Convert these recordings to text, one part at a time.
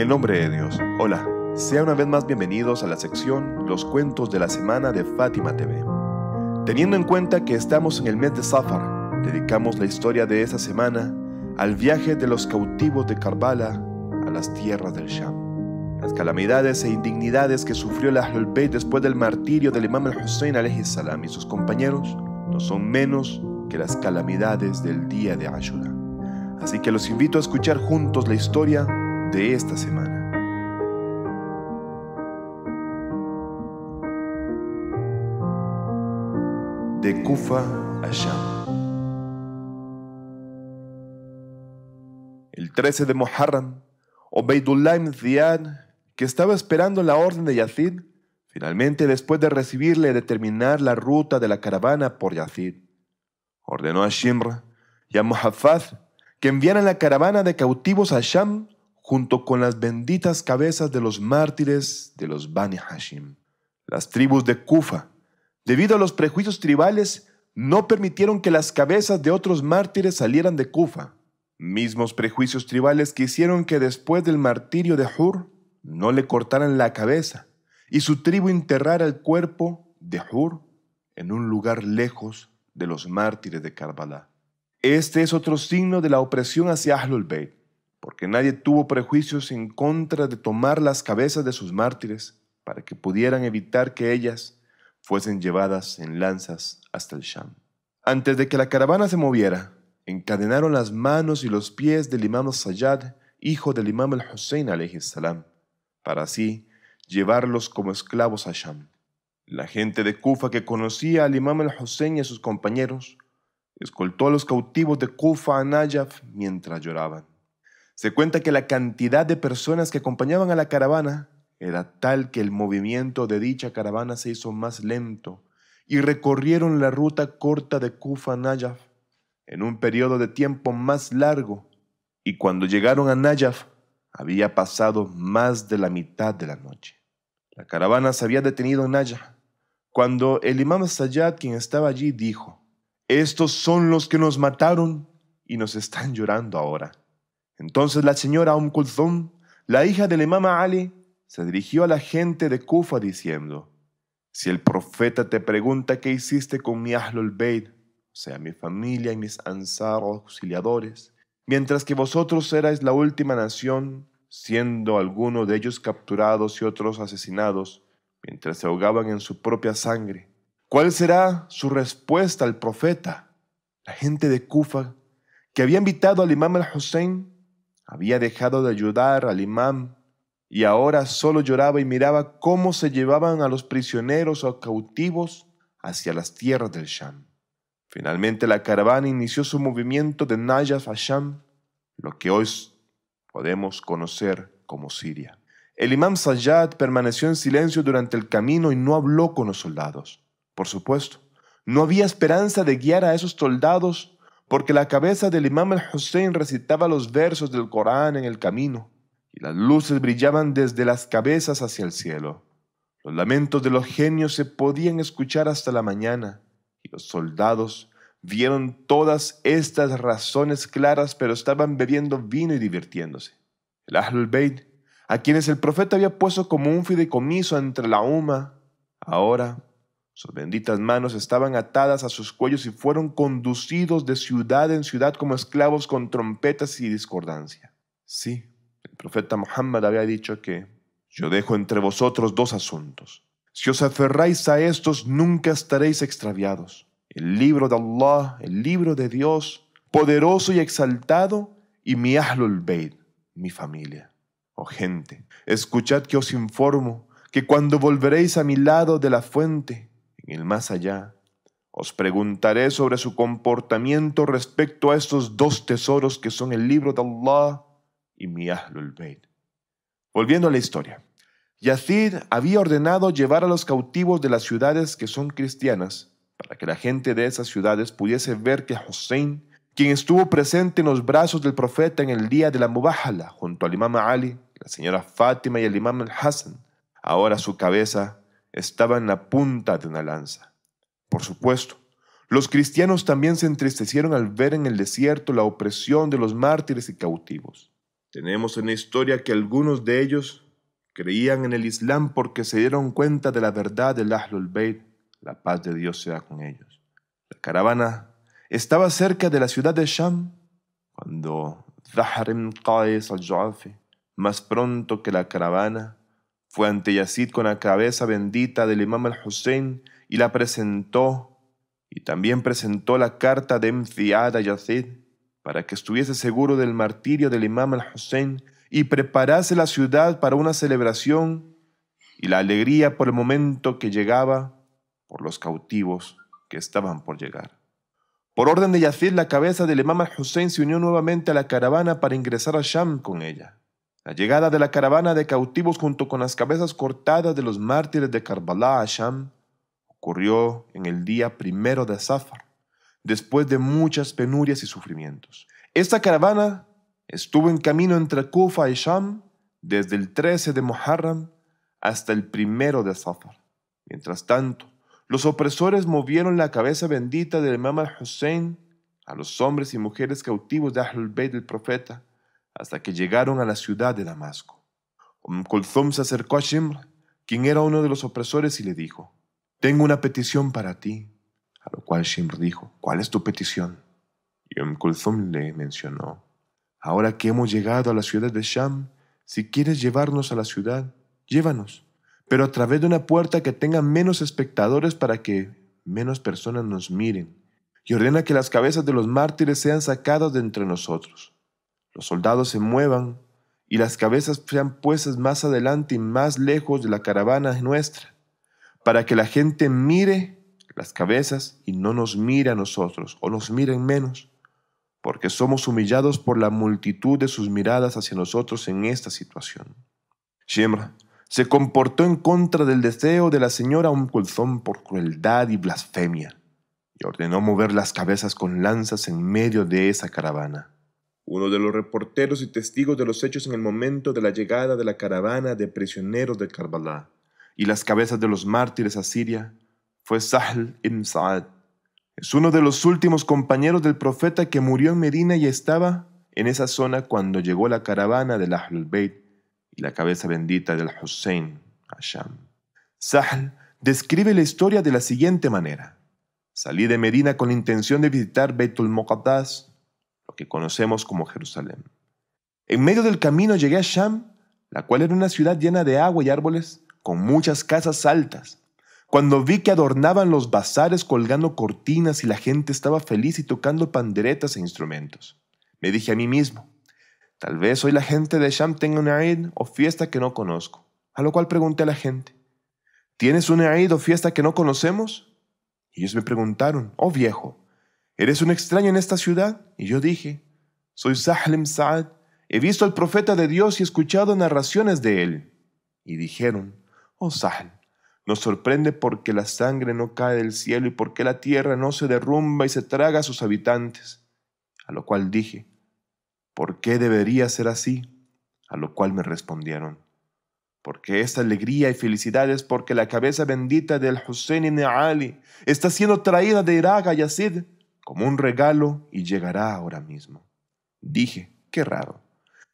el nombre de Dios. Hola, sea una vez más bienvenidos a la sección Los Cuentos de la Semana de Fátima TV. Teniendo en cuenta que estamos en el mes de Safar, dedicamos la historia de esta semana al viaje de los cautivos de Karbala a las tierras del Sham. Las calamidades e indignidades que sufrió la Ahlul después del martirio del Imam al-Hussein salam y sus compañeros no son menos que las calamidades del día de Ashura. Así que los invito a escuchar juntos la historia de esta semana. De Kufa a Sham. El 13 de Moharram, Obeidullah ibn Ziyad, que estaba esperando la orden de Yazid, finalmente después de recibirle determinar la ruta de la caravana por Yazid, ordenó a Shimra y a Muhaffaz que enviaran la caravana de cautivos a Sham junto con las benditas cabezas de los mártires de los Bani Hashim. Las tribus de Kufa, debido a los prejuicios tribales, no permitieron que las cabezas de otros mártires salieran de Kufa, mismos prejuicios tribales que hicieron que después del martirio de Hur no le cortaran la cabeza y su tribu enterrara el cuerpo de Hur en un lugar lejos de los mártires de Karbala. Este es otro signo de la opresión hacia Ahlul porque nadie tuvo prejuicios en contra de tomar las cabezas de sus mártires para que pudieran evitar que ellas fuesen llevadas en lanzas hasta el Sham. Antes de que la caravana se moviera, encadenaron las manos y los pies del imam Sayyad, hijo del imam al-Hussein salam, para así llevarlos como esclavos a Sham. La gente de Kufa que conocía al imam al-Hussein y a sus compañeros, escoltó a los cautivos de Kufa a Najaf mientras lloraban. Se cuenta que la cantidad de personas que acompañaban a la caravana era tal que el movimiento de dicha caravana se hizo más lento y recorrieron la ruta corta de Kufa a Nayaf en un periodo de tiempo más largo y cuando llegaron a Nayaf había pasado más de la mitad de la noche. La caravana se había detenido en Nayaf cuando el imam Sayyad, quien estaba allí, dijo, estos son los que nos mataron y nos están llorando ahora. Entonces la señora Um Kulthum, la hija del imam Ali, se dirigió a la gente de Kufa diciendo, si el profeta te pregunta qué hiciste con mi Ahlul Bayt, o sea, mi familia y mis ansar auxiliadores, mientras que vosotros erais la última nación, siendo algunos de ellos capturados y otros asesinados, mientras se ahogaban en su propia sangre, ¿cuál será su respuesta al profeta? La gente de Kufa, que había invitado al imam al-Hussein, había dejado de ayudar al imán y ahora solo lloraba y miraba cómo se llevaban a los prisioneros o cautivos hacia las tierras del Sham. Finalmente la caravana inició su movimiento de Najaf a Sham, lo que hoy podemos conocer como Siria. El imán Sayyad permaneció en silencio durante el camino y no habló con los soldados. Por supuesto, no había esperanza de guiar a esos soldados porque la cabeza del imam al-Hussein recitaba los versos del Corán en el camino, y las luces brillaban desde las cabezas hacia el cielo. Los lamentos de los genios se podían escuchar hasta la mañana, y los soldados vieron todas estas razones claras, pero estaban bebiendo vino y divirtiéndose. El al Bayt, a quienes el profeta había puesto como un fideicomiso entre la huma, ahora sus benditas manos estaban atadas a sus cuellos y fueron conducidos de ciudad en ciudad como esclavos con trompetas y discordancia. Sí, el profeta Muhammad había dicho que yo dejo entre vosotros dos asuntos. Si os aferráis a estos, nunca estaréis extraviados. El libro de Allah, el libro de Dios, poderoso y exaltado, y mi Ahlul Bayt, mi familia. Oh gente, escuchad que os informo que cuando volveréis a mi lado de la fuente, en el más allá, os preguntaré sobre su comportamiento respecto a estos dos tesoros que son el libro de Allah y mi Ahlul Bayt. Volviendo a la historia. Yazid había ordenado llevar a los cautivos de las ciudades que son cristianas para que la gente de esas ciudades pudiese ver que Hussein, quien estuvo presente en los brazos del profeta en el día de la Mubahala junto al imam Ali, la señora Fátima y el imam al-Hassan, ahora su cabeza estaba en la punta de una lanza. Por supuesto, los cristianos también se entristecieron al ver en el desierto la opresión de los mártires y cautivos. Tenemos en la historia que algunos de ellos creían en el Islam porque se dieron cuenta de la verdad del Ahlul Bayt, la paz de Dios sea con ellos. La caravana estaba cerca de la ciudad de Sham cuando Zaharim al-Ju'afi, más pronto que la caravana, fue ante Yacid con la cabeza bendita del imam al-Hussein y la presentó, y también presentó la carta de Mfiad a para que estuviese seguro del martirio del imam al-Hussein y preparase la ciudad para una celebración y la alegría por el momento que llegaba por los cautivos que estaban por llegar. Por orden de Yacid, la cabeza del imam al-Hussein se unió nuevamente a la caravana para ingresar a Sham con ella. La llegada de la caravana de cautivos junto con las cabezas cortadas de los mártires de Karbala a Sham ocurrió en el día primero de Zafar, después de muchas penurias y sufrimientos. Esta caravana estuvo en camino entre Kufa y Sham desde el 13 de Muharram hasta el primero de Zafar. Mientras tanto, los opresores movieron la cabeza bendita del Imam al-Hussein a los hombres y mujeres cautivos de Ahlul Bayt del profeta hasta que llegaron a la ciudad de Damasco. Om um, se acercó a Shimr, quien era uno de los opresores, y le dijo, Tengo una petición para ti. A lo cual Shimr dijo, ¿cuál es tu petición? Y Om um, le mencionó, Ahora que hemos llegado a la ciudad de Sham, si quieres llevarnos a la ciudad, llévanos, pero a través de una puerta que tenga menos espectadores para que menos personas nos miren, y ordena que las cabezas de los mártires sean sacadas de entre nosotros los soldados se muevan y las cabezas sean puestas más adelante y más lejos de la caravana nuestra, para que la gente mire las cabezas y no nos mire a nosotros o nos miren menos, porque somos humillados por la multitud de sus miradas hacia nosotros en esta situación. Shemra se comportó en contra del deseo de la señora un colzón por crueldad y blasfemia, y ordenó mover las cabezas con lanzas en medio de esa caravana uno de los reporteros y testigos de los hechos en el momento de la llegada de la caravana de prisioneros de Karbala y las cabezas de los mártires a Siria, fue Sahl ibn Sa'ad. Es uno de los últimos compañeros del profeta que murió en Medina y estaba en esa zona cuando llegó la caravana del al Bayt y la cabeza bendita del Hussein a Sahl describe la historia de la siguiente manera. Salí de Medina con la intención de visitar Beitul Muqaddas que conocemos como Jerusalén. En medio del camino llegué a Sham, la cual era una ciudad llena de agua y árboles, con muchas casas altas. Cuando vi que adornaban los bazares colgando cortinas y la gente estaba feliz y tocando panderetas e instrumentos, me dije a mí mismo, tal vez hoy la gente de Sham tenga una Eid o fiesta que no conozco. A lo cual pregunté a la gente, ¿tienes una Eid o fiesta que no conocemos? Y Ellos me preguntaron, oh viejo, ¿Eres un extraño en esta ciudad? Y yo dije, soy Sahlim Saad, he visto al profeta de Dios y he escuchado narraciones de él. Y dijeron, oh Sahl, nos sorprende porque la sangre no cae del cielo y porque la tierra no se derrumba y se traga a sus habitantes. A lo cual dije, ¿por qué debería ser así? A lo cual me respondieron, porque esta alegría y felicidad es porque la cabeza bendita del Hussein ibn Ali está siendo traída de Irak a Yazid como un regalo y llegará ahora mismo. Dije, qué raro.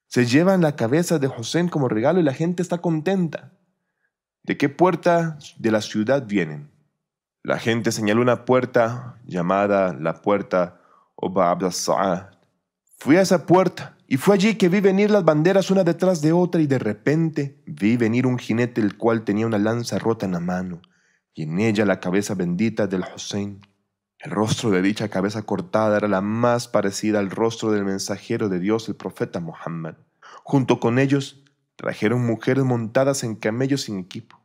Se llevan la cabeza de Hosén como regalo y la gente está contenta. ¿De qué puerta de la ciudad vienen? La gente señaló una puerta llamada la puerta Obab al-Sa'ad. Fui a esa puerta y fue allí que vi venir las banderas una detrás de otra y de repente vi venir un jinete el cual tenía una lanza rota en la mano y en ella la cabeza bendita del Hussein el rostro de dicha cabeza cortada era la más parecida al rostro del mensajero de Dios, el profeta Mohammed. Junto con ellos, trajeron mujeres montadas en camellos sin equipo.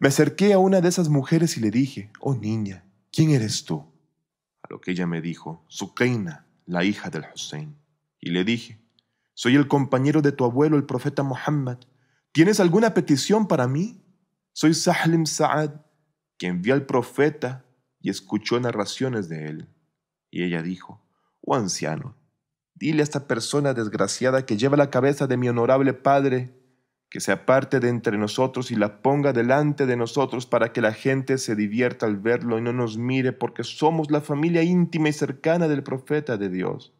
Me acerqué a una de esas mujeres y le dije, oh niña, ¿quién eres tú? A lo que ella me dijo, Sukeina, la hija del Hussein. Y le dije, soy el compañero de tu abuelo, el profeta Mohammed. ¿Tienes alguna petición para mí? Soy Sahlim Sa'ad, quien vi al profeta y escuchó narraciones de él. Y ella dijo, Oh anciano, dile a esta persona desgraciada que lleva la cabeza de mi honorable padre, que se aparte de entre nosotros y la ponga delante de nosotros para que la gente se divierta al verlo y no nos mire, porque somos la familia íntima y cercana del profeta de Dios.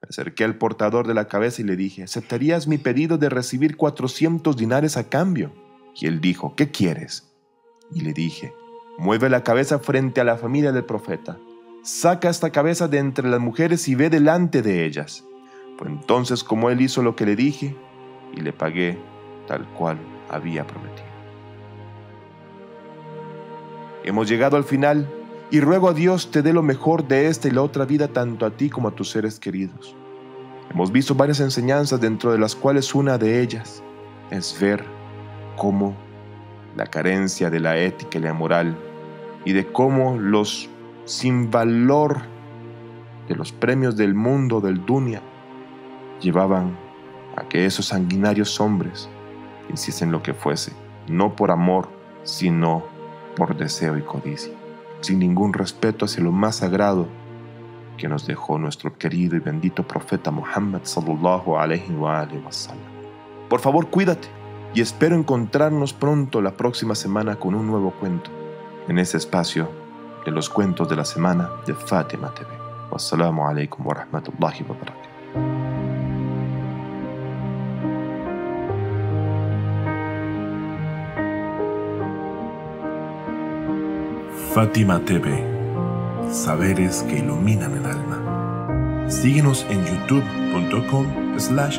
Me acerqué al portador de la cabeza y le dije, ¿aceptarías mi pedido de recibir cuatrocientos dinares a cambio? Y él dijo, ¿qué quieres? Y le dije, Mueve la cabeza frente a la familia del profeta. Saca esta cabeza de entre las mujeres y ve delante de ellas. Fue entonces como él hizo lo que le dije y le pagué tal cual había prometido. Hemos llegado al final y ruego a Dios te dé lo mejor de esta y la otra vida tanto a ti como a tus seres queridos. Hemos visto varias enseñanzas dentro de las cuales una de ellas es ver cómo la carencia de la ética y la moral y de cómo los sin valor de los premios del mundo del Dunia llevaban a que esos sanguinarios hombres hiciesen lo que fuese, no por amor, sino por deseo y codicia, sin ningún respeto hacia lo más sagrado que nos dejó nuestro querido y bendito profeta Muhammad sallallahu alaihi wa Por favor, cuídate y espero encontrarnos pronto la próxima semana con un nuevo cuento en este espacio de los cuentos de la semana de Fátima TV. Wassalamu alaikum wa rahmatullahi wa barakatuh. Fátima TV, saberes que iluminan el alma. Síguenos en youtube.com slash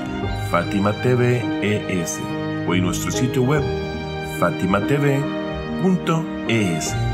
Fátima TVES o en nuestro sitio web TV. Punto es.